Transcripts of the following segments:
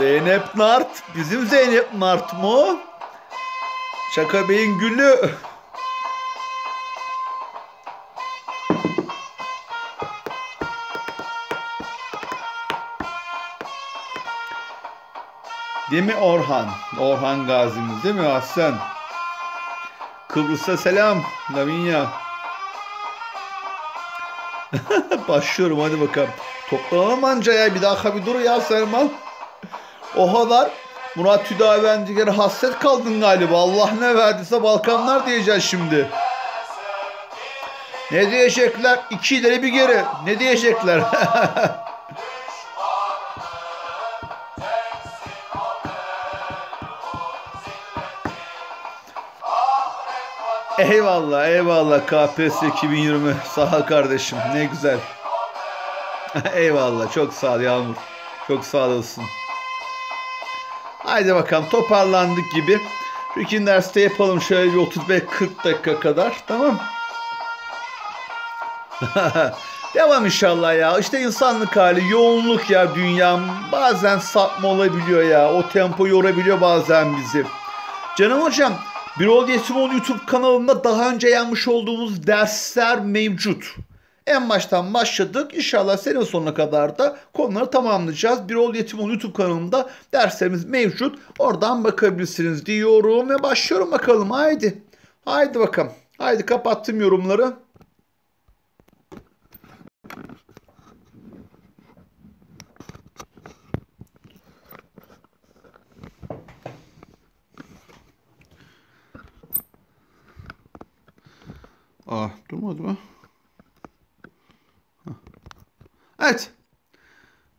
Zeynep Nart. Bizim Zeynep Nart mı? Şaka Bey'in gülü. Değil mi Orhan? Orhan Gazimiz değil mi Aslan? Kıbrıs'a selam Lavinya. Başlıyorum hadi bakalım. Toplanalım anca ya bir daha bir dur ya Selman. Ohalar Murat buna tüdavendiger hasret kaldın galiba. Allah ne verdiyse Balkanlar diyeceğiz şimdi. Ne diyecekler? İki ileri bir geri. Ne diyecekler? Eyvallah eyvallah KPS 2020 saha kardeşim ne güzel. eyvallah çok sağ ol Yağmur. Çok sağ olasın. Haydi bakalım toparlandık gibi. Şu ikinci derste yapalım şöyle bir 35-40 dakika kadar. Tamam Devam inşallah ya. İşte insanlık hali, yoğunluk ya dünyam. Bazen sapma olabiliyor ya. O tempo yorabiliyor bazen bizi. Canım hocam, Birol Yetimon YouTube kanalında daha önce yanmış olduğumuz dersler mevcut. En baştan başladık. İnşallah senin sonuna kadar da konuları tamamlayacağız. Bir Ol Yetim Ol YouTube kanalında derslerimiz mevcut. Oradan bakabilirsiniz diyorum ve başlıyorum bakalım. Haydi. Haydi bakalım. Haydi kapattım yorumları. Ah durmadı mı? Evet.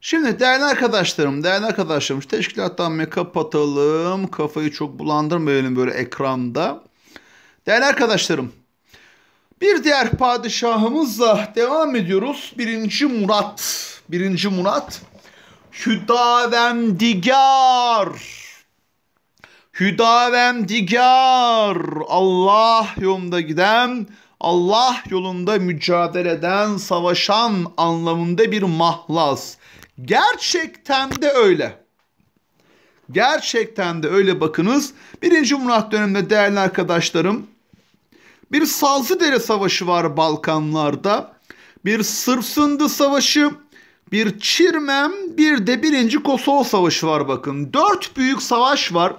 Şimdi değerli arkadaşlarım, değerli arkadaşlarım şu teşkilatlanmayı kapatalım. Kafayı çok bulandırmayalım böyle ekranda. Değerli arkadaşlarım, bir diğer padişahımızla devam ediyoruz. Birinci Murat. Birinci Murat. Hüdavendigar. Hüdavendigar. Allah yolunda giden Allah yolunda mücadele eden, savaşan anlamında bir mahlas. Gerçekten de öyle. Gerçekten de öyle bakınız. Birinci Murat döneminde değerli arkadaşlarım bir dere Savaşı var Balkanlarda. Bir Sırp-Sındı Savaşı, bir Çirmem, bir de birinci Kosova Savaşı var bakın. Dört büyük savaş var.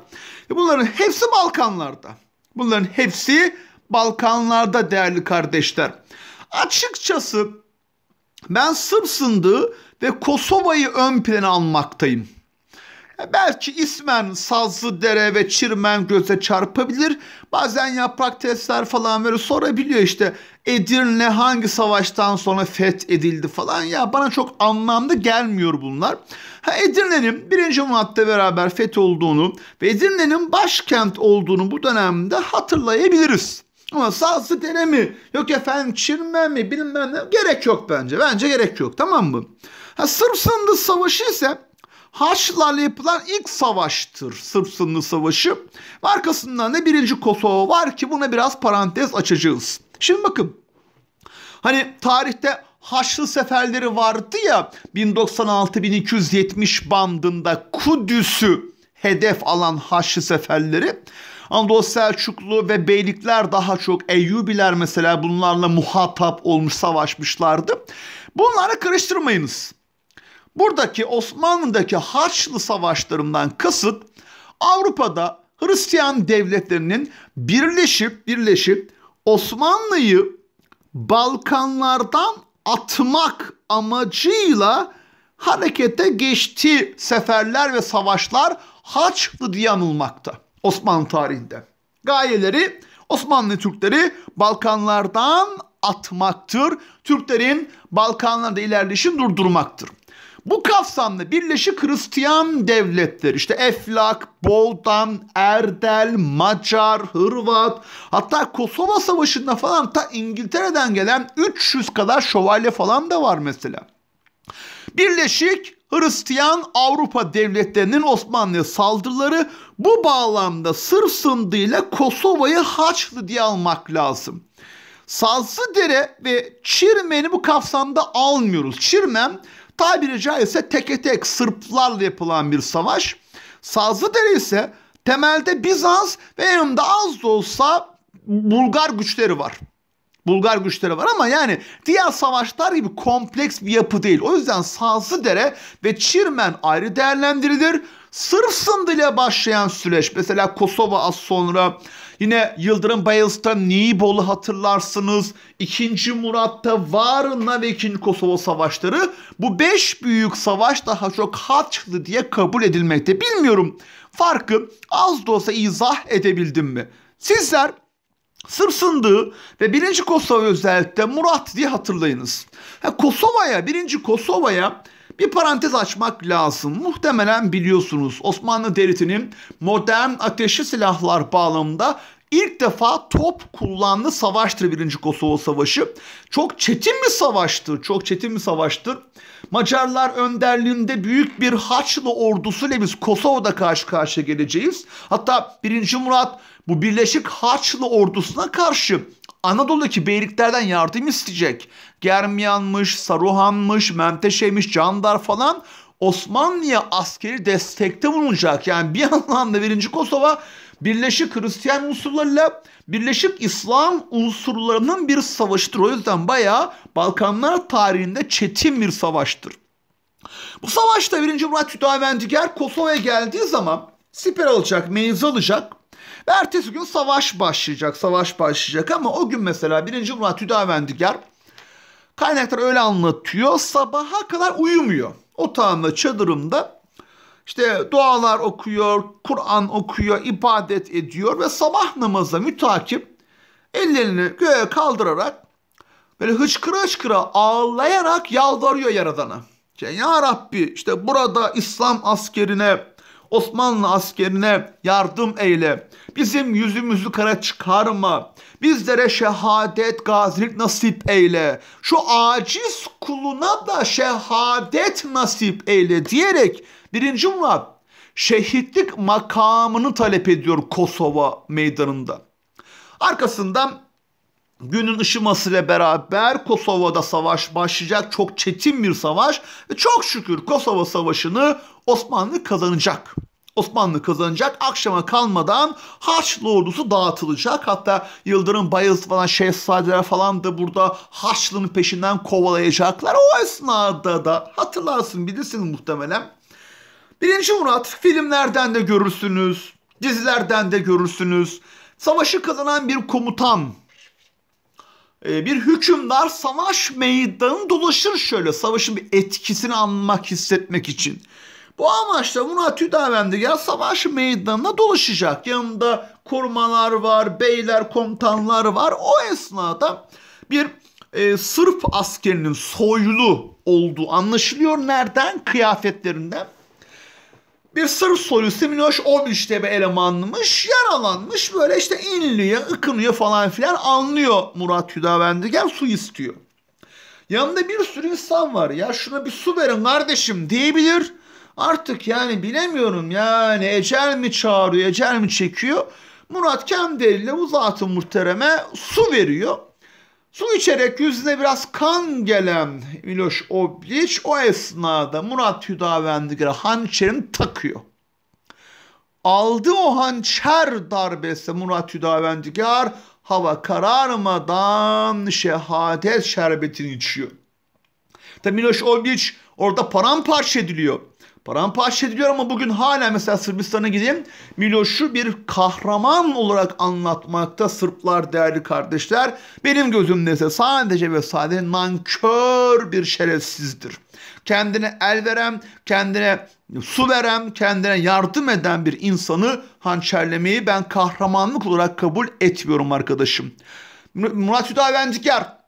E bunların hepsi Balkanlarda. Bunların hepsi Balkanlarda değerli kardeşler. Açıkçası ben Sırp sındığı ve Kosova'yı ön plana almaktayım. Belki ismen sazlı dere ve çirmen göze çarpabilir. Bazen yaprak testler falan böyle sorabiliyor işte Edirne hangi savaştan sonra fethedildi falan. Ya bana çok anlamda gelmiyor bunlar. Ha, Edirne'nin 1. Murat'la beraber feth olduğunu ve Edirne'nin başkent olduğunu bu dönemde hatırlayabiliriz. Ama salsı dene mi? Yok efendim çirme mi? Bilmem ne. Gerek yok bence. Bence gerek yok. Tamam mı? Ha, Sırp sınırı savaşı ise Haçlılarla yapılan ilk savaştır Sırp sınırı savaşı. Arkasından da birinci Kosova var ki buna biraz parantez açacağız. Şimdi bakın. Hani tarihte Haçlı seferleri vardı ya 1096-1270 bandında Kudüs'ü hedef alan Haçlı seferleri. Anadolu Selçuklu ve beylikler daha çok Eyyubiler mesela bunlarla muhatap olmuş savaşmışlardı. Bunları karıştırmayınız. Buradaki Osmanlı'daki Haçlı savaşlarından kasıt Avrupa'da Hristiyan devletlerinin birleşip birleşip Osmanlı'yı Balkanlardan atmak amacıyla harekete geçti seferler ve savaşlar Haçlı diye anılmakta. Osmanlı tarihinde. Gayeleri Osmanlı Türkleri Balkanlardan atmaktır. Türklerin Balkanlarda ilerleyişini durdurmaktır. Bu kapsamda Birleşik Hristiyan devletleri işte Eflak, Boldan, Erdel, Macar, Hırvat hatta Kosova Savaşı'nda falan ta İngiltere'den gelen 300 kadar şövalye falan da var mesela. Birleşik Hristiyan Avrupa devletlerinin Osmanlı'ya saldırıları bu bağlamda sırf sındığıyla Kosova'yı Haçlı diye almak lazım. Sazlıdere ve Çirmen'i bu kapsamda almıyoruz. Çirmen tabiri caizse teke tek Sırplarla yapılan bir savaş. Sazlıdere ise temelde Bizans ve yanında az da olsa Bulgar güçleri var. Bulgar güçleri var ama yani diğer savaşlar gibi kompleks bir yapı değil. O yüzden Sazlıdere ve Çirmen ayrı değerlendirilir. Sırf ile başlayan süreç mesela Kosova az sonra yine Yıldırım Bayezid'de Nibolu hatırlarsınız. İkinci Murat'ta Varna ve ikinci Kosova savaşları bu beş büyük savaş daha çok Haçlı diye kabul edilmekte. Bilmiyorum farkı az da olsa izah edebildim mi? Sizler Sırp sındığı ve birinci Kosova özellikle Murat diye hatırlayınız. Kosova'ya, birinci Kosova'ya bir parantez açmak lazım. Muhtemelen biliyorsunuz Osmanlı Devleti'nin modern ateşli silahlar bağlamında ilk defa top kullandı savaştır birinci Kosova Savaşı. Çok çetin bir savaştır. Çok çetin bir savaştır. Macarlar önderliğinde büyük bir Haçlı ordusuyla biz Kosova'da karşı karşıya geleceğiz. Hatta 1. Murat bu Birleşik Haçlı ordusuna karşı Anadolu'daki beyliklerden yardım isteyecek. Germiyanmış, Saruhanmış, Menteşe'ymiş, Candar falan Osmanlı'ya askeri destekte bulunacak. Yani bir anlamda 1. Kosova Birleşik Hristiyan unsurlarıyla Birleşik İslam unsurlarının bir savaşıdır. O yüzden bayağı Balkanlar tarihinde çetin bir savaştır. Bu savaşta 1. Murat Hüdavendigar Kosova'ya geldiği zaman siper alacak, meyze alacak. Ve ertesi gün savaş başlayacak, savaş başlayacak ama o gün mesela 1. Murat Hüdavendigar kaynaklar öyle anlatıyor. Sabaha kadar uyumuyor. Otağımda, çadırımda işte dualar okuyor, Kur'an okuyor, ibadet ediyor ve sabah namaza mütakip ellerini göğe kaldırarak böyle hıçkıra hıçkıra ağlayarak yalvarıyor Yaradan'a. Ya Rabbi işte burada İslam askerine Osmanlı askerine yardım eyle. Bizim yüzümüzü kara çıkarma. Bizlere şehadet, gazilik nasip eyle. Şu aciz kuluna da şehadet nasip eyle diyerek birinci Murat şehitlik makamını talep ediyor Kosova meydanında. Arkasından Günün ile beraber Kosova'da savaş başlayacak. Çok çetin bir savaş. Ve çok şükür Kosova Savaşı'nı Osmanlı kazanacak. Osmanlı kazanacak. Akşama kalmadan Haçlı ordusu dağıtılacak. Hatta Yıldırım Bayezid falan şehzadeler falan da burada Haçlı'nın peşinden kovalayacaklar. O esnada da hatırlarsın bilirsin muhtemelen. Birinci Murat filmlerden de görürsünüz. Dizilerden de görürsünüz. Savaşı kazanan bir komutan ee, bir hükümdar savaş meydanı dolaşır şöyle savaşın bir etkisini anmak hissetmek için. Bu amaçla Murat ya savaş meydanına dolaşacak. Yanında korumalar var, beyler, komutanlar var. O esnada bir e, Sırp askerinin soylu olduğu anlaşılıyor. Nereden? Kıyafetlerinden bir sarı solüste Minoş 13 diye bir elemanmış. Yaralanmış böyle işte inliyor, ıkınıyor falan filan anlıyor Murat Hüdavendigar su istiyor. Yanında bir sürü insan var ya şuna bir su verin kardeşim diyebilir. Artık yani bilemiyorum yani ecel mi çağırıyor ecel mi çekiyor. Murat kendi eliyle bu zatı muhtereme su veriyor. Su içerek yüzüne biraz kan gelen Miloş Obliç o esnada Murat Hüdavendigar'a hançerini takıyor. Aldı o hançer darbesi Murat Hüdavendigar hava kararmadan şehadet şerbetini içiyor. Tabi Miloš Oblić orada paramparça ediliyor paramparça ediliyor ama bugün hala mesela Sırbistan'a gideyim Miloş'u bir kahraman olarak anlatmakta Sırplar değerli kardeşler benim gözümde ise sadece ve sadece nankör bir şerefsizdir. Kendine el veren, kendine su veren, kendine yardım eden bir insanı hançerlemeyi ben kahramanlık olarak kabul etmiyorum arkadaşım. Murat Hüdavendigar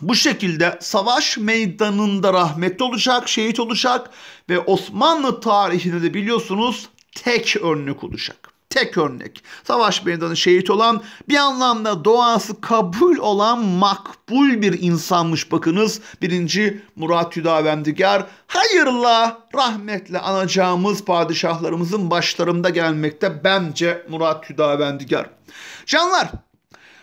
bu şekilde savaş meydanında rahmet olacak, şehit olacak ve Osmanlı tarihinde de biliyorsunuz tek örnek olacak. Tek örnek. Savaş meydanı şehit olan bir anlamda doğası kabul olan makbul bir insanmış bakınız. Birinci Murat Hüdavendigar hayırla rahmetle anacağımız padişahlarımızın başlarında gelmekte bence Murat Hüdavendigar. Canlar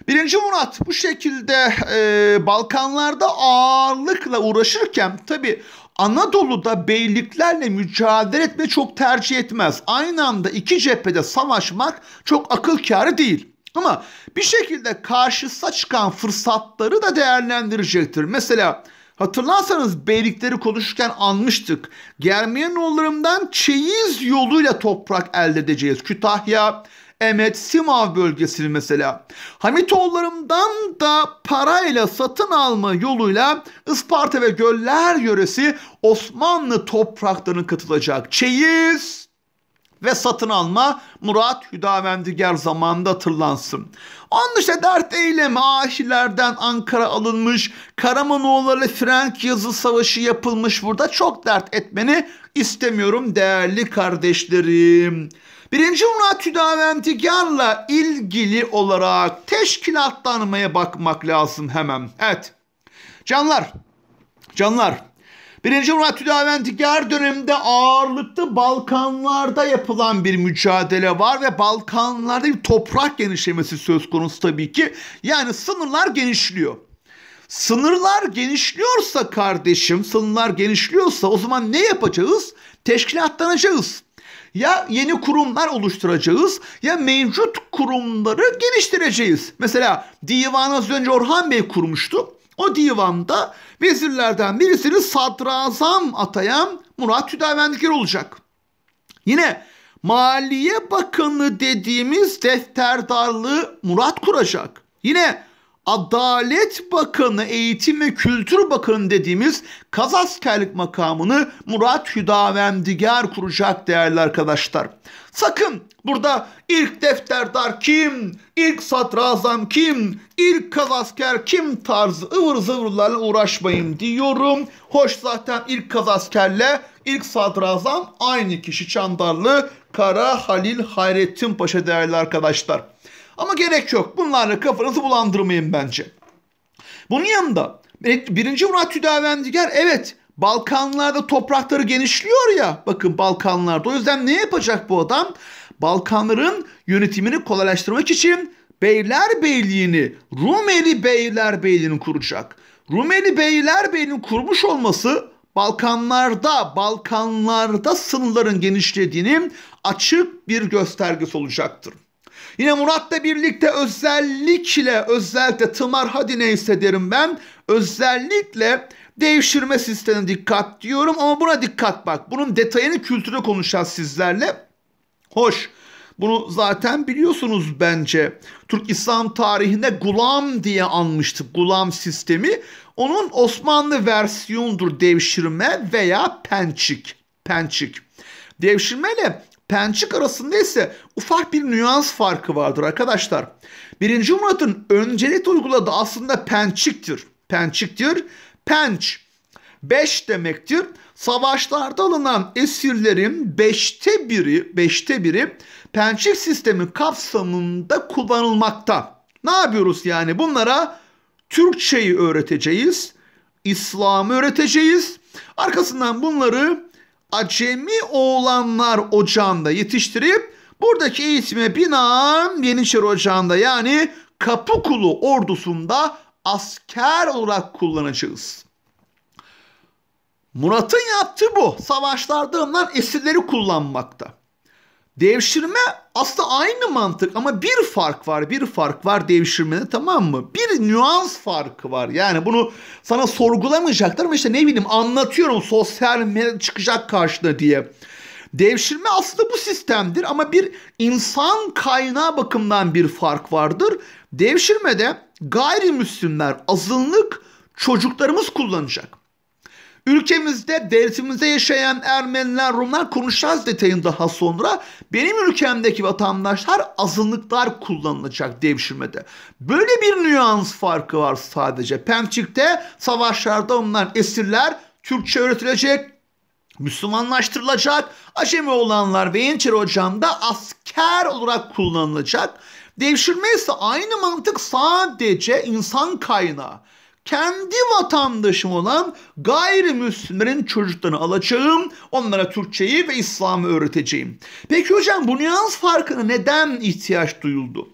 Birinci Murat bu şekilde e, Balkanlarda ağırlıkla uğraşırken tabi Anadolu'da beyliklerle mücadele etme çok tercih etmez. Aynı anda iki cephede savaşmak çok akıl kârı değil. Ama bir şekilde karşısına çıkan fırsatları da değerlendirecektir. Mesela hatırlarsanız beylikleri konuşurken anmıştık. Germiyanoğullarından çeyiz yoluyla toprak elde edeceğiz. Kütahya, Emet Simav bölgesini mesela. Hamitoğullarından da parayla satın alma yoluyla Isparta ve Göller yöresi Osmanlı topraklarına katılacak. Çeyiz ve satın alma Murat Hüdavendigar zamanında hatırlansın. Onun işte dert eylemi Aşilerden Ankara alınmış, Karamanoğulları Frank yazı savaşı yapılmış burada çok dert etmeni istemiyorum değerli kardeşlerim. Birinci Murat Hüdavendigar'la ilgili olarak teşkilatlanmaya bakmak lazım hemen. Evet. Canlar, canlar. Birinci Murat Hüdavendigar döneminde ağırlıklı Balkanlarda yapılan bir mücadele var ve Balkanlarda bir toprak genişlemesi söz konusu tabii ki. Yani sınırlar genişliyor. Sınırlar genişliyorsa kardeşim, sınırlar genişliyorsa o zaman ne yapacağız? Teşkilatlanacağız ya yeni kurumlar oluşturacağız ya mevcut kurumları geliştireceğiz. Mesela divanı az önce Orhan Bey kurmuştu. O divanda vezirlerden birisini sadrazam atayan Murat Hüdavendiker olacak. Yine Maliye Bakanı dediğimiz defterdarlığı Murat kuracak. Yine Adalet Bakanı, Eğitim ve Kültür Bakanı dediğimiz kazaskerlik makamını Murat Hüdavendigar kuracak değerli arkadaşlar. Sakın burada ilk defterdar kim, ilk satrazam kim, ilk kazasker kim tarzı ıvır zıvırlarla uğraşmayın diyorum. Hoş zaten ilk kazaskerle ilk sadrazam aynı kişi Çandarlı Kara Halil Hayrettin Paşa değerli arkadaşlar. Ama gerek yok. Bunlarla kafanızı bulandırmayın bence. Bunun yanında e, birinci Murat Hüdavendigar evet Balkanlarda toprakları genişliyor ya. Bakın Balkanlarda. O yüzden ne yapacak bu adam? Balkanların yönetimini kolaylaştırmak için Beyler Beylerbeyliğini, Rumeli Beyler Beylerbeyliğini kuracak. Rumeli Beyler Beylerbeyliğini kurmuş olması Balkanlarda, Balkanlarda sınırların genişlediğinin açık bir göstergesi olacaktır. Yine Murat'la birlikte özellikle özellikle tımar hadi neyse derim ben. Özellikle devşirme sistemine dikkat diyorum ama buna dikkat bak. Bunun detayını kültüre konuşacağız sizlerle. Hoş. Bunu zaten biliyorsunuz bence. Türk İslam tarihinde gulam diye anmıştık gulam sistemi. Onun Osmanlı versiyondur devşirme veya pençik. Pençik. Devşirmeyle Pençik arasında ise ufak bir nüans farkı vardır arkadaşlar. Birinci Murat'ın öncelik uyguladığı aslında pençiktir. Pençiktir. Penç. beş demektir. Savaşlarda alınan esirlerin beşte biri, beşte biri pençik sistemi kapsamında kullanılmakta. Ne yapıyoruz yani? Bunlara Türkçeyi öğreteceğiz. İslam'ı öğreteceğiz. Arkasından bunları Acemi oğlanlar ocağında yetiştirip buradaki eğitime binaen Yeniçeri ocağında yani Kapıkulu ordusunda asker olarak kullanacağız. Murat'ın yaptığı bu. Savaşlarda alınan esirleri kullanmakta. Devşirme aslında aynı mantık ama bir fark var. Bir fark var devşirmede tamam mı? Bir nüans farkı var. Yani bunu sana sorgulamayacaklar ama işte ne bileyim anlatıyorum sosyal medyada çıkacak karşına diye. Devşirme aslında bu sistemdir ama bir insan kaynağı bakımından bir fark vardır. Devşirmede gayrimüslimler, azınlık çocuklarımız kullanacak. Ülkemizde devletimizde yaşayan Ermeniler, Rumlar konuşacağız detayını daha sonra. Benim ülkemdeki vatandaşlar azınlıklar kullanılacak devşirmede. Böyle bir nüans farkı var sadece. Pençik'te savaşlarda onlar esirler Türkçe öğretilecek, Müslümanlaştırılacak. Acemi olanlar ve Yeniçeri Hocam'da asker olarak kullanılacak. Devşirme ise aynı mantık sadece insan kaynağı kendi vatandaşım olan gayrimüslimlerin çocuklarını alacağım. Onlara Türkçeyi ve İslam'ı öğreteceğim. Peki hocam bu nüans farkına neden ihtiyaç duyuldu?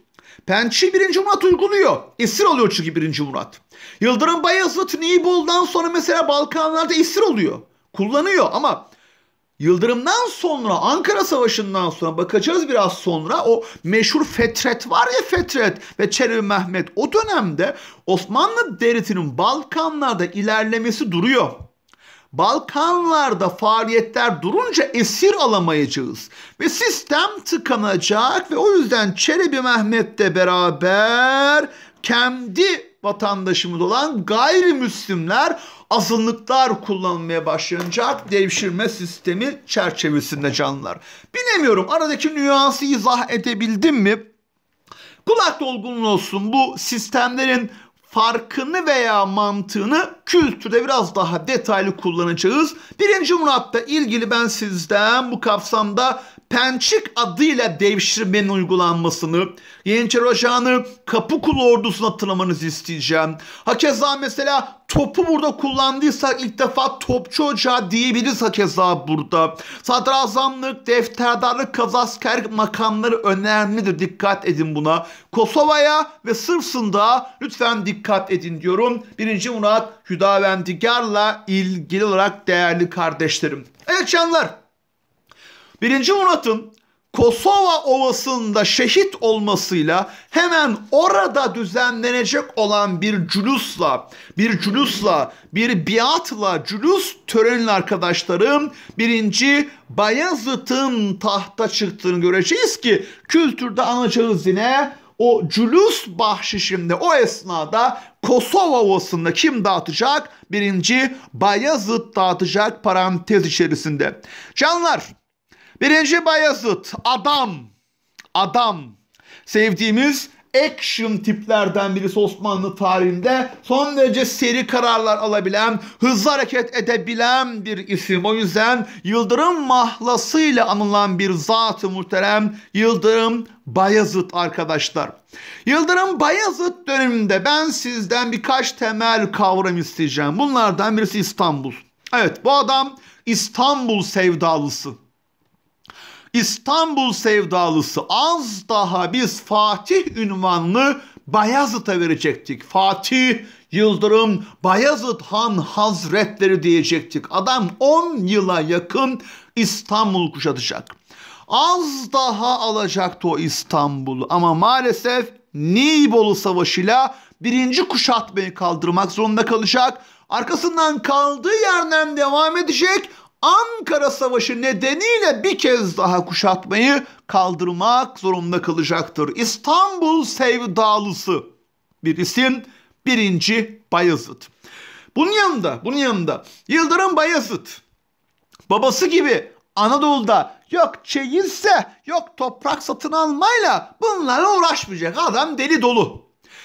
Pençi 1. Murat uyguluyor. Esir alıyor çünkü 1. Murat. Yıldırım Bayezid Niğbol'dan sonra mesela Balkanlarda esir oluyor. Kullanıyor ama Yıldırım'dan sonra Ankara Savaşı'ndan sonra bakacağız biraz sonra o meşhur Fetret var ya Fetret ve Çelebi Mehmet o dönemde Osmanlı Devleti'nin Balkanlarda ilerlemesi duruyor. Balkanlarda faaliyetler durunca esir alamayacağız ve sistem tıkanacak ve o yüzden Çelebi Mehmet'le beraber kendi vatandaşımız olan gayrimüslimler azınlıklar kullanmaya başlanacak devşirme sistemi çerçevesinde canlılar. Bilemiyorum aradaki nüansı izah edebildim mi? Kulak dolgunluğu olsun bu sistemlerin farkını veya mantığını kültürde biraz daha detaylı kullanacağız. Birinci Murat'la ilgili ben sizden bu kapsamda Pençik adıyla devşirmenin uygulanmasını, Yeniçeri Ocağı'nı Kapıkulu ordusuna hatırlamanızı isteyeceğim. Hakeza mesela topu burada kullandıysa ilk defa topçu ocağı diyebiliriz hakeza burada. Sadrazamlık, defterdarlık, kazasker makamları önemlidir. Dikkat edin buna. Kosova'ya ve Sırpsın'da lütfen dikkat edin diyorum. Birinci Murat Hüdavendigar'la ilgili olarak değerli kardeşlerim. Evet canlar Birinci Murat'ın Kosova Ovası'nda şehit olmasıyla hemen orada düzenlenecek olan bir cülusla, bir cülusla, bir biatla cülus törenin arkadaşlarım birinci Bayezid'in tahta çıktığını göreceğiz ki kültürde anacağız yine o cülus bahşişinde o esnada Kosova Ovası'nda kim dağıtacak? Birinci Bayezid dağıtacak parantez içerisinde. Canlar Birinci Bayezid adam. Adam. Sevdiğimiz action tiplerden birisi Osmanlı tarihinde son derece seri kararlar alabilen, hızlı hareket edebilen bir isim. O yüzden Yıldırım ile anılan bir zat-ı muhterem Yıldırım Bayezid arkadaşlar. Yıldırım Bayezid döneminde ben sizden birkaç temel kavram isteyeceğim. Bunlardan birisi İstanbul. Evet bu adam İstanbul sevdalısı. İstanbul sevdalısı az daha biz Fatih ünvanlı Bayazıt'a verecektik. Fatih Yıldırım Bayazıt Han Hazretleri diyecektik. Adam 10 yıla yakın İstanbul kuşatacak. Az daha alacaktı o İstanbul'u ama maalesef Nibolu Savaşı'yla birinci kuşatmayı kaldırmak zorunda kalacak. Arkasından kaldığı yerden devam edecek Ankara Savaşı nedeniyle bir kez daha kuşatmayı kaldırmak zorunda kalacaktır. İstanbul sevdalısı bir isim birinci Bayezid. Bunun yanında, bunun yanında Yıldırım Bayezid babası gibi Anadolu'da yok çeyizse yok toprak satın almayla bunlarla uğraşmayacak. Adam deli dolu.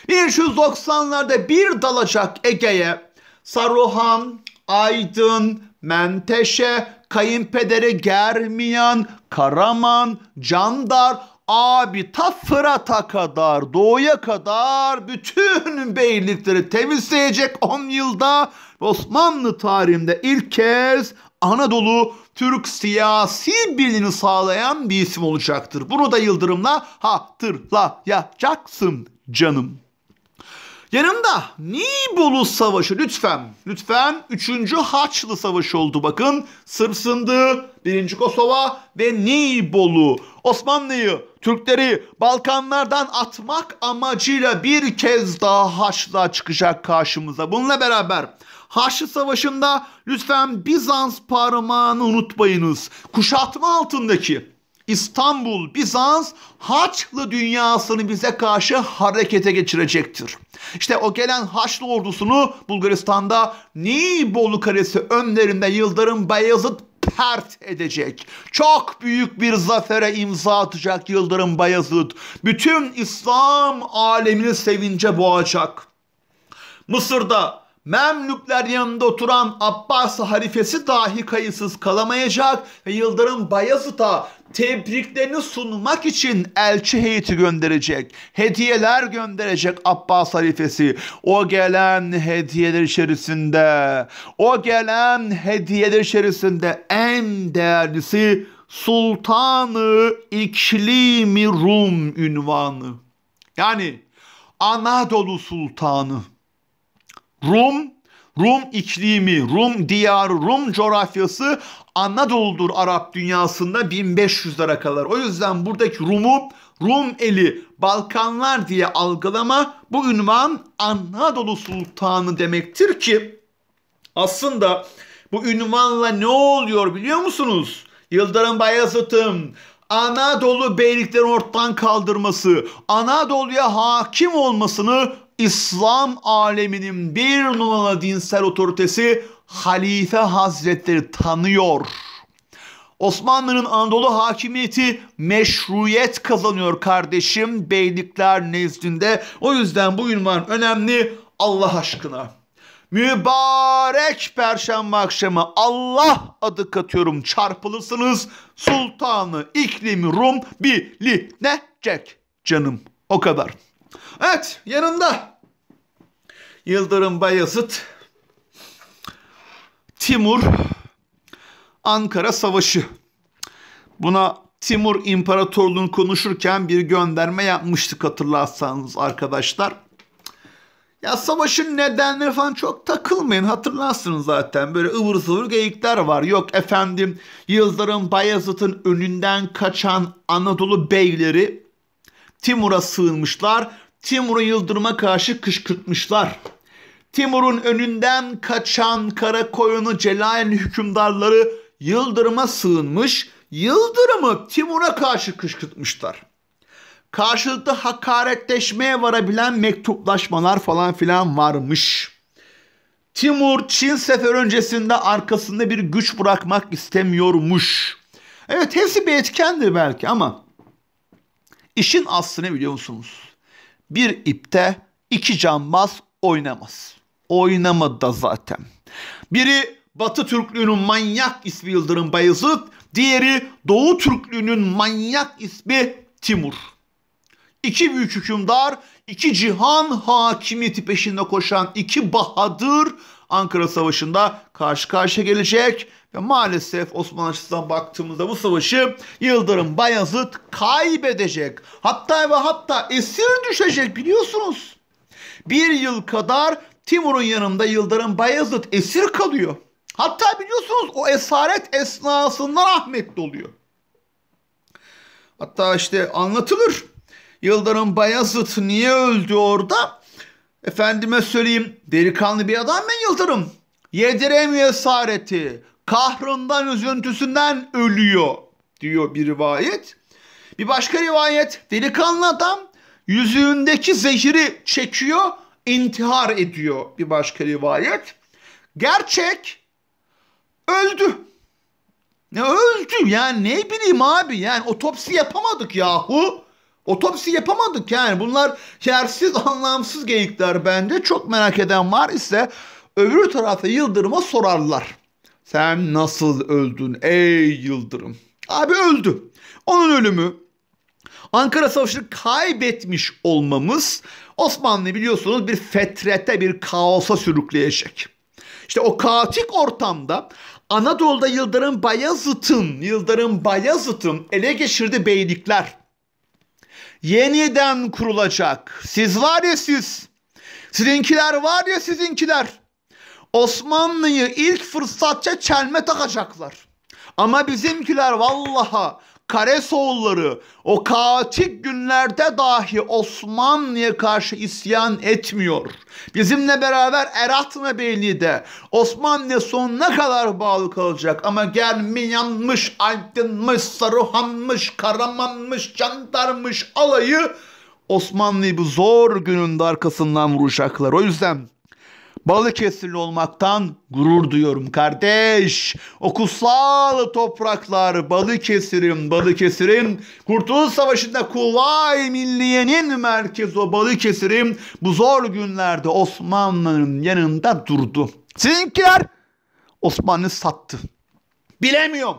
1390'larda bir dalacak Ege'ye Saruhan, Aydın, menteşe, kayınpederi germiyan, karaman, candar, abi ta Fırat'a kadar, doğuya kadar bütün beylikleri temizleyecek 10 yılda Osmanlı tarihinde ilk kez Anadolu Türk siyasi birliğini sağlayan bir isim olacaktır. Bunu da Yıldırım'la hatırlayacaksın canım. Yanımda Nibolu Savaşı lütfen. Lütfen 3. Haçlı Savaşı oldu bakın. Sırp sındı 1. Kosova ve Nibolu. Osmanlı'yı, Türkleri Balkanlardan atmak amacıyla bir kez daha Haçlı'a çıkacak karşımıza. Bununla beraber Haçlı Savaşı'nda lütfen Bizans parmağını unutmayınız. Kuşatma altındaki İstanbul, Bizans, Haçlı dünyasını bize karşı harekete geçirecektir. İşte o gelen Haçlı ordusunu Bulgaristan'da Nibolu Kalesi önlerinde Yıldırım Bayezid pert edecek. Çok büyük bir zafere imza atacak Yıldırım Bayezid. Bütün İslam alemini sevince boğacak. Mısır'da Memlükler yanında oturan Abbas halifesi dahi kayıtsız kalamayacak ve Yıldırım Bayezid'a tebriklerini sunmak için elçi heyeti gönderecek. Hediyeler gönderecek Abbas halifesi. O gelen hediyeler içerisinde, o gelen hediyeler içerisinde en değerlisi Sultanı İklimi Rum ünvanı. Yani Anadolu Sultanı. Rum, Rum iklimi, Rum diyar, Rum coğrafyası Anadolu'dur Arap dünyasında 1500'lere kadar. O yüzden buradaki Rum'u Rum eli Balkanlar diye algılama bu ünvan Anadolu Sultanı demektir ki aslında bu ünvanla ne oluyor biliyor musunuz? Yıldırım Bayezid'in Anadolu beyliklerini ortadan kaldırması, Anadolu'ya hakim olmasını İslam aleminin bir numaralı dinsel otoritesi Halife Hazretleri tanıyor. Osmanlı'nın Anadolu hakimiyeti meşruiyet kazanıyor kardeşim beylikler nezdinde. O yüzden bu ünvan önemli Allah aşkına. Mübarek perşembe akşamı Allah adı katıyorum çarpılırsınız. Sultanı iklimi Rum bilinecek canım. O kadar. Evet yanında Yıldırım Bayezid, Timur, Ankara Savaşı. Buna Timur İmparatorluğunu konuşurken bir gönderme yapmıştık hatırlarsanız arkadaşlar. Ya savaşın nedenleri falan çok takılmayın. Hatırlarsınız zaten. Böyle ıvır zıvır geyikler var. Yok efendim Yıldırım Bayezid'in önünden kaçan Anadolu beyleri Timur'a sığınmışlar. Timur'u Yıldırım'a karşı kışkırtmışlar. Timur'un önünden kaçan kara koyunu Celal'in hükümdarları Yıldırım'a sığınmış, Yıldırım'ı Timur'a karşı kışkırtmışlar. Karşılıklı hakaretleşmeye varabilen mektuplaşmalar falan filan varmış. Timur Çin sefer öncesinde arkasında bir güç bırakmak istemiyormuş. Evet hepsi bir etkendir belki ama işin aslını biliyor musunuz? Bir ipte iki cambaz oynamaz oynamadı da zaten. Biri Batı Türklüğünün manyak ismi Yıldırım Bayezid, diğeri Doğu Türklüğünün manyak ismi Timur. İki büyük hükümdar, iki cihan hakimiyeti peşinde koşan iki bahadır Ankara Savaşı'nda karşı karşıya gelecek. Ve maalesef Osmanlı açısından baktığımızda bu savaşı Yıldırım Bayezid kaybedecek. Hatta ve hatta esir düşecek biliyorsunuz. Bir yıl kadar Timur'un yanında Yıldırım Bayezid esir kalıyor. Hatta biliyorsunuz o esaret esnasında rahmetli oluyor. Hatta işte anlatılır. Yıldırım Bayezid niye öldü orada? Efendime söyleyeyim delikanlı bir adam mı Yıldırım. Yediremiyor esareti. Kahrından üzüntüsünden ölüyor diyor bir rivayet. Bir başka rivayet delikanlı adam yüzüğündeki zehiri çekiyor intihar ediyor bir başka rivayet. Gerçek öldü. Ne öldü yani ne bileyim abi yani otopsi yapamadık yahu. Otopsi yapamadık yani bunlar yersiz anlamsız geyikler bende Çok merak eden var ise öbür tarafta Yıldırım'a sorarlar. Sen nasıl öldün ey Yıldırım? Abi öldü. Onun ölümü Ankara Savaşı'nı kaybetmiş olmamız Osmanlı biliyorsunuz bir fetrete bir kaosa sürükleyecek. İşte o kaotik ortamda Anadolu'da Yıldırım Bayezid'in Yıldırım Bayezid'in ele geçirdi beylikler. Yeniden kurulacak. Siz var ya siz. Sizinkiler var ya sizinkiler. Osmanlı'yı ilk fırsatça çelme takacaklar. Ama bizimkiler vallaha Karesoğulları o katik günlerde dahi Osmanlı'ya karşı isyan etmiyor. Bizimle beraber Eratna Beyliği de Osmanlı'ya sonuna kadar bağlı kalacak. Ama gelmeyenmiş, Aydınmış, Saruhanmış, Karamanmış, Candarmış alayı Osmanlı'yı bu zor gününde arkasından vuracaklar. O yüzden Balıkesirli olmaktan gurur duyuyorum kardeş. O kutsal topraklar Balıkesir'in, Balıkesir'in Kurtuluş Savaşı'nda Kuvay Milliye'nin merkezi o Balıkesir'in bu zor günlerde Osmanlı'nın yanında durdu. Sizinkiler Osmanlı sattı. Bilemiyorum.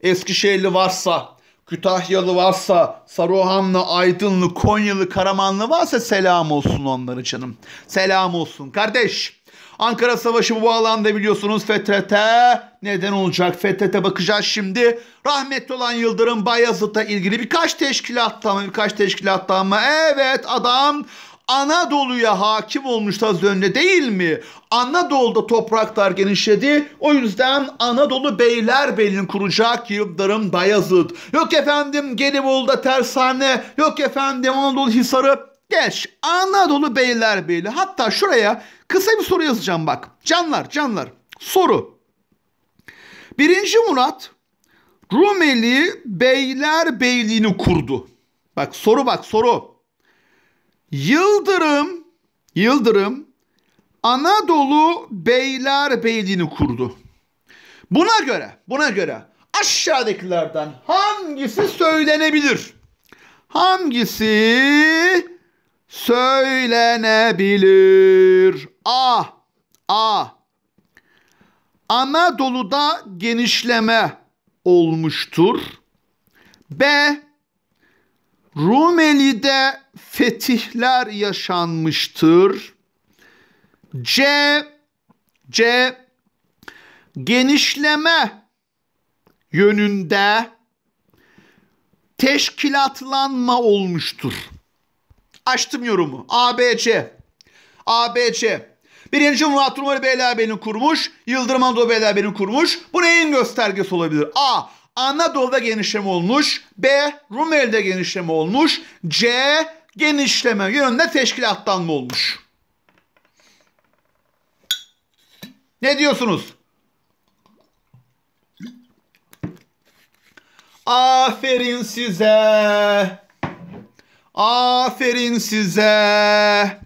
Eskişehirli varsa Kütahyalı varsa, Saruhanlı, Aydınlı, Konyalı, Karamanlı varsa selam olsun onlara canım. Selam olsun kardeş. Ankara Savaşı bu alanda biliyorsunuz FETÖ'te neden olacak? FETÖ'te bakacağız şimdi. Rahmetli olan Yıldırım Bayazıt'a ilgili birkaç mı, birkaç mı? Evet adam Anadolu'ya hakim olmuştu az önce değil mi? Anadolu'da topraklar genişledi. O yüzden Anadolu Beylerbeyli'nin kuracak Yıldırım Bayazıt. Yok efendim Gelibolu'da tersane. Yok efendim Anadolu Hisarı. Geç Anadolu Beylerbeyli. Hatta şuraya kısa bir soru yazacağım bak. Canlar canlar. Soru. Birinci Murat Rumeli Beylerbeyliğini kurdu. Bak soru bak soru. Yıldırım Yıldırım Anadolu Beyler Beylerbeyliğini kurdu. Buna göre, buna göre aşağıdakilerden hangisi söylenebilir? Hangisi söylenebilir? A. A. Anadolu'da genişleme olmuştur. B. Rumeli'de fetihler yaşanmıştır. C C genişleme yönünde teşkilatlanma olmuştur. Açtım yorumu. ABC. ABC. Birinci Murat Rumeli Beylerbeyi'ni kurmuş. Yıldırım Anadolu Beylerbeyi'ni kurmuş. Bu neyin göstergesi olabilir? A. Anadolu'da genişleme olmuş. B. Rumeli'de genişleme olmuş. C. Genişleme yönünde teşkilatlanma olmuş. Ne diyorsunuz? Aferin size. Aferin size.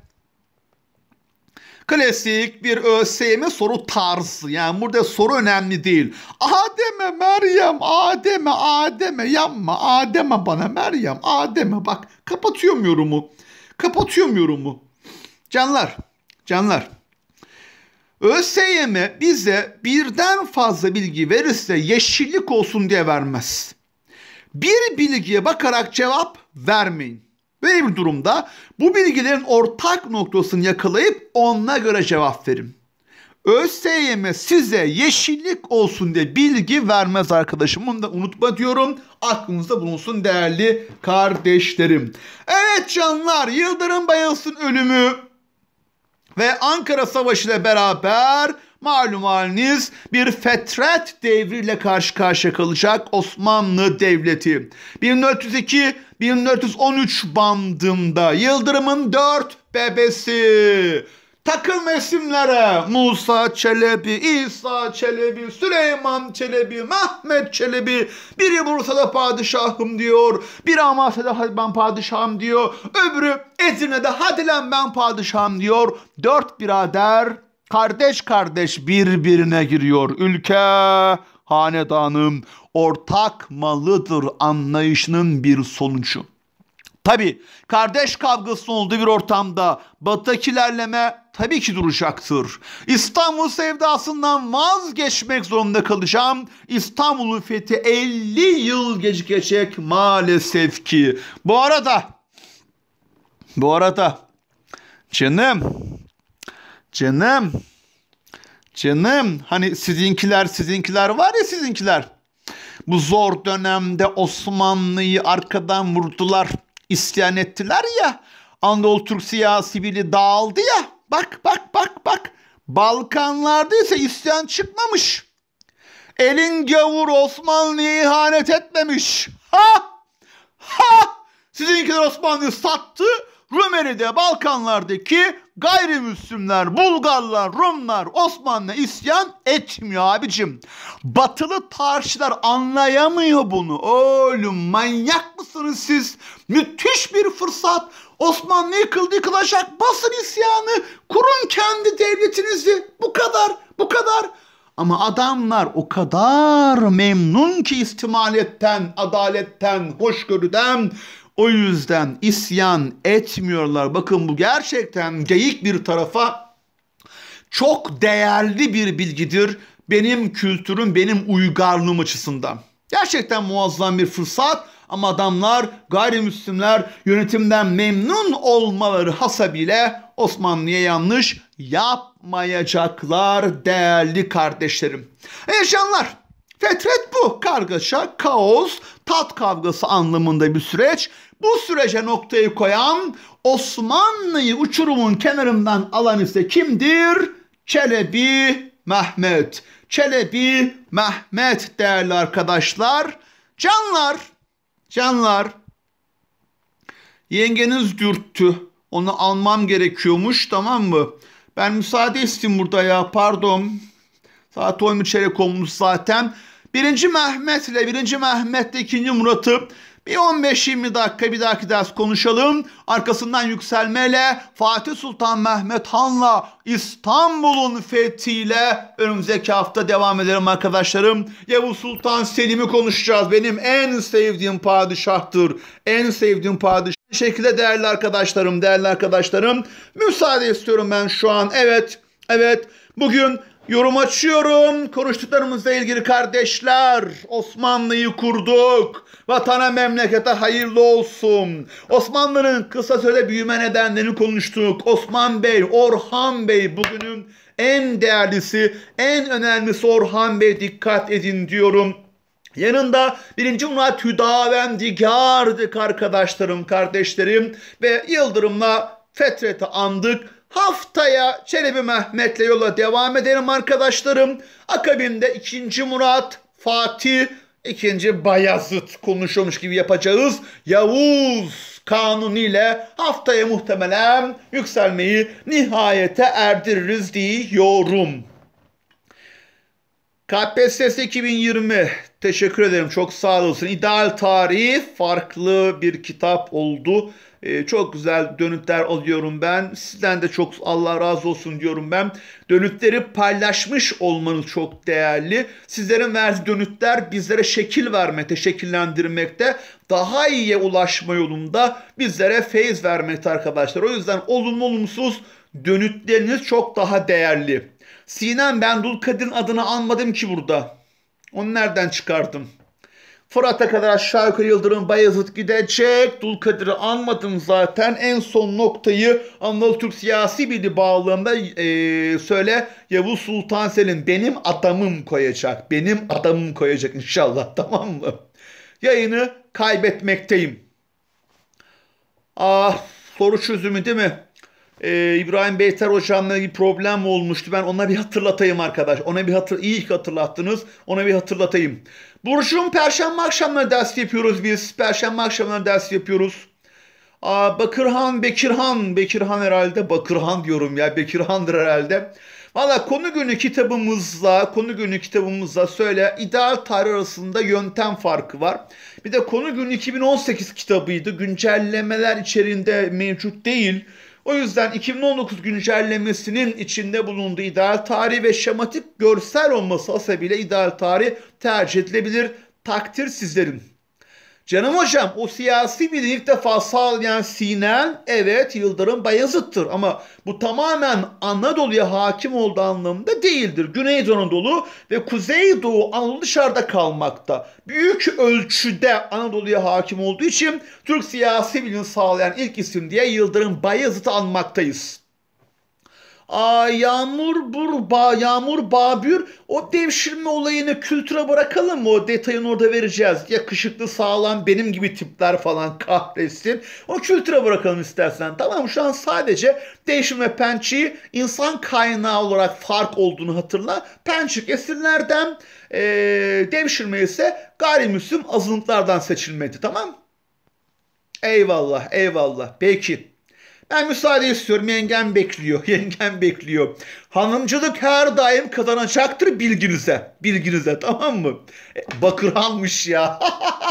Klasik bir ÖSYM soru tarzı. Yani burada soru önemli değil. Adem'e Meryem, Adem'e, Adem'e yapma, Adem'e bana Meryem, Adem'e bak. Kapatıyorum yorumu. Kapatıyorum yorumu. Canlar, canlar. ÖSYM bize birden fazla bilgi verirse yeşillik olsun diye vermez. Bir bilgiye bakarak cevap vermeyin. Böyle bir durumda bu bilgilerin ortak noktasını yakalayıp ona göre cevap verin. ÖSYM size yeşillik olsun diye bilgi vermez arkadaşım. Bunu da unutma diyorum. Aklınızda bulunsun değerli kardeşlerim. Evet canlar Yıldırım Bayılsın ölümü ve Ankara Savaşı ile beraber Malum haliniz bir fetret devriyle karşı karşıya kalacak Osmanlı Devleti. 1402-1413 bandında Yıldırım'ın dört bebesi. Takım isimlere Musa Çelebi, İsa Çelebi, Süleyman Çelebi, Mehmet Çelebi. Biri Bursa'da padişahım diyor, biri Amasya'da hadi ben padişahım diyor, öbürü Edirne'de hadi lan ben padişahım diyor. Dört birader Kardeş kardeş birbirine giriyor. Ülke, hanedanım ortak malıdır anlayışının bir sonucu. Tabi kardeş kavgası olduğu bir ortamda batakilerleme ilerleme tabii ki duracaktır. İstanbul sevdasından vazgeçmek zorunda kalacağım. İstanbul'un fethi 50 yıl gecikecek maalesef ki. Bu arada bu arada canım Canım. Canım hani sizinkiler sizinkiler var ya sizinkiler. Bu zor dönemde Osmanlı'yı arkadan vurdular, isyan ettiler ya. Anadolu Türk siyasi biri dağıldı ya. Bak bak bak bak. Balkanlarda ise isyan çıkmamış. Elin gavur Osmanlı'ya ihanet etmemiş. Ha! Ha! Sizinkiler Osmanlı'yı sattı. Rumeli'de, Balkanlardaki gayrimüslimler, Bulgarlar, Rumlar, Osmanlı isyan etmiyor abicim. Batılı tarihçiler anlayamıyor bunu. Oğlum manyak mısınız siz? Müthiş bir fırsat. Osmanlı yıkıldı yıkılacak. Basın isyanı. Kurun kendi devletinizi. Bu kadar, bu kadar. Ama adamlar o kadar memnun ki istimaletten, adaletten, hoşgörüden. O yüzden isyan etmiyorlar. Bakın bu gerçekten geyik bir tarafa çok değerli bir bilgidir benim kültürüm, benim uygarlığım açısından. Gerçekten muazzam bir fırsat ama adamlar gayrimüslimler yönetimden memnun olmaları hasabiyle Osmanlı'ya yanlış yapmayacaklar değerli kardeşlerim. Heyecanlar. Fetret bu. Kargaşa, kaos, tat kavgası anlamında bir süreç. Bu sürece noktayı koyan Osmanlı'yı uçurumun kenarından alan ise kimdir? Çelebi Mehmet. Çelebi Mehmet değerli arkadaşlar. Canlar, canlar. Yengeniz dürttü. Onu almam gerekiyormuş tamam mı? Ben müsaade isteyeyim burada ya pardon. Saat 11 çeyrek olmuş zaten. Birinci Mehmet ile birinci Mehmet ile ikinci Murat'ı bir 15-20 dakika bir dahaki ders konuşalım. Arkasından yükselmeyle Fatih Sultan Mehmet Han'la İstanbul'un fethiyle önümüzdeki hafta devam edelim arkadaşlarım. Ya bu Sultan Selim'i konuşacağız. Benim en sevdiğim padişahtır. En sevdiğim padişah şekilde değerli arkadaşlarım, değerli arkadaşlarım. Müsaade istiyorum ben şu an. Evet, evet. Bugün Yorum açıyorum. Konuştuklarımızla ilgili kardeşler. Osmanlı'yı kurduk. Vatana memlekete hayırlı olsun. Osmanlı'nın kısa sürede büyüme nedenlerini konuştuk. Osman Bey, Orhan Bey bugünün en değerlisi, en önemlisi Orhan Bey dikkat edin diyorum. Yanında birinci Murat Hüdavendigar'dık arkadaşlarım, kardeşlerim ve Yıldırım'la Fetret'i andık. Haftaya Çelebi Mehmet'le yola devam edelim arkadaşlarım. Akabinde ikinci Murat, Fatih, ikinci Bayazıt konuşuyormuş gibi yapacağız. Yavuz Kanuni ile haftaya muhtemelen yükselmeyi nihayete erdiririz diyorum. KPSS 2020 Teşekkür ederim. Çok sağ olasın. İdeal tarihi farklı bir kitap oldu. Ee, çok güzel dönütler alıyorum ben. Sizden de çok Allah razı olsun diyorum ben. Dönütleri paylaşmış olmanız çok değerli. Sizlerin verdiği dönütler bizlere şekil vermekte, şekillendirmekte, daha iyiye ulaşma yolunda bizlere feyiz vermekte arkadaşlar. O yüzden olumlu olumsuz dönütleriniz çok daha değerli. Sinem ben Dulkadin adını anmadım ki burada. Onu nereden çıkardım? Fırat'a kadar aşağı yukarı Yıldırım Bayezid gidecek. Dulkadir'i anmadım zaten. En son noktayı Anadolu Türk siyasi bir bağlamda e, söyle Yavuz Sultan Selim benim adamım koyacak. Benim adamım koyacak inşallah tamam mı? Yayını kaybetmekteyim. Ah soru çözümü değil mi? e, İbrahim Beyter hocamla bir problem olmuştu. Ben ona bir hatırlatayım arkadaş. Ona bir hatır iyi ki hatırlattınız. Ona bir hatırlatayım. Burcu'nun perşembe akşamları ders yapıyoruz biz. Perşembe akşamları ders yapıyoruz. Aa, Bakırhan, Bekirhan, Bekirhan herhalde. Bakırhan diyorum ya. Bekirhan'dır herhalde. Valla konu günü kitabımızla, konu günü kitabımızla söyle ideal tarih arasında yöntem farkı var. Bir de konu günü 2018 kitabıydı. Güncellemeler içerisinde mevcut değil. O yüzden 2019 güncellemesinin içinde bulunduğu ideal tarih ve şematik görsel olması hasebiyle ideal tarih tercih edilebilir. Takdir sizlerin. Canım hocam o siyasi bir ilk defa sağlayan Sinan evet Yıldırım Bayezid'tir ama bu tamamen Anadolu'ya hakim olduğu anlamında değildir. Güney Anadolu ve kuzeydoğu Anadolu dışarıda kalmakta. Büyük ölçüde Anadolu'ya hakim olduğu için Türk siyasi bilimi sağlayan ilk isim diye Yıldırım Bayezid'i anmaktayız. Aa, yağmur burba, yağmur babür o devşirme olayını kültüre bırakalım mı? O detayını orada vereceğiz. Yakışıklı, sağlam, benim gibi tipler falan kahretsin. O kültüre bırakalım istersen. Tamam şu an sadece devşirme pençeyi insan kaynağı olarak fark olduğunu hatırla. Pençik esirlerden, ee, devşirme ise gayrimüslim azınlıklardan seçilmedi. Tamam Eyvallah, eyvallah. Peki. Ben müsaade istiyorum. Yengem bekliyor. Yengem bekliyor. Hanımcılık her daim kazanacaktır bilginize. Bilginize tamam mı? E, Bakırhan'mış ya.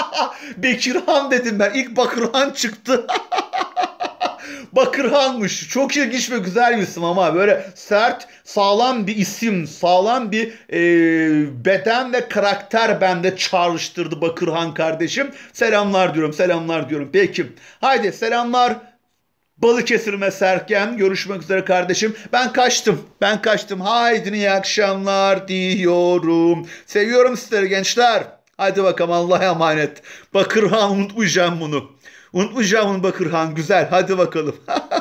Bekirhan dedim ben. İlk Bakırhan çıktı. Bakırhan'mış. Çok ilginç ve güzel bir isim ama böyle sert, sağlam bir isim, sağlam bir e, beden ve karakter bende çağrıştırdı Bakırhan kardeşim. Selamlar diyorum, selamlar diyorum. Peki. Haydi selamlar. Balıkesir'ime serken Görüşmek üzere kardeşim. Ben kaçtım. Ben kaçtım. Haydi iyi akşamlar diyorum. Seviyorum sizleri gençler. Hadi bakalım Allah'a emanet. Bakırhan unutmayacağım bunu. Unutmayacağım bunu Bakırhan. Güzel. Hadi bakalım.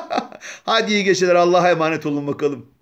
Hadi iyi geceler. Allah'a emanet olun bakalım.